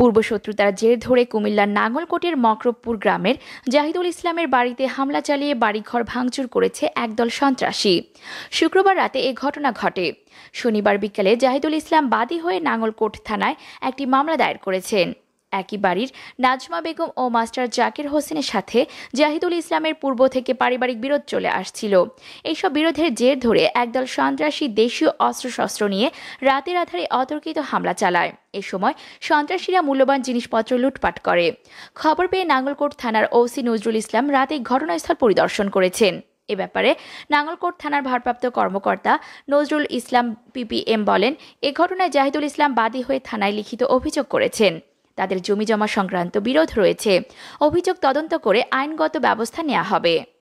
পূর্বশত্রুতার জের ধরে কুমিল্লার নাঙ্গলকোটের মকরবপুর গ্রামের জাহিদুল ইসলামের বাড়িতে হামলা চালিয়ে বাড়িঘর ভাঙচুর করেছে একদল সন্ত্রাসী শুক্রবার রাতে এ ঘটনা ঘটে শনিবার বিকেলে জাহিদুল ইসলাম বাদী হয়ে নাঙ্গলকোট থানায় একটি মামলা দায়ের করেছেন একই বাড়ির নাজমা বেগম ও মাস্টার জাকির হোসেনের সাথে জাহিদুল ইসলামের পূর্ব থেকে পারিবারিক বিরোধ চলে আসছিল এইসব বিরোধের জের ধরে একদল সন্ত্রাসী দেশীয় অস্ত্রশস্ত্র নিয়ে রাতের আধারে অতর্কিত হামলা চালায় এ সময় সন্ত্রাসীরা মূল্যবান জিনিসপত্র লুটপাট করে খবর পেয়ে নাঙ্গলকোট থানার ওসি নজরুল ইসলাম রাতে ঘটনাস্থল পরিদর্শন করেছেন এ ব্যাপারে নাঙ্গলকোট থানার ভারপ্রাপ্ত কর্মকর্তা নজরুল ইসলাম পিপিএম বলেন এ ঘটনায় জাহিদুল ইসলাম বাদী হয়ে থানায় লিখিত অভিযোগ করেছেন তাদের জমিজমা সংক্রান্ত বিরোধ রয়েছে অভিযোগ তদন্ত করে আইনগত ব্যবস্থা নেওয়া হবে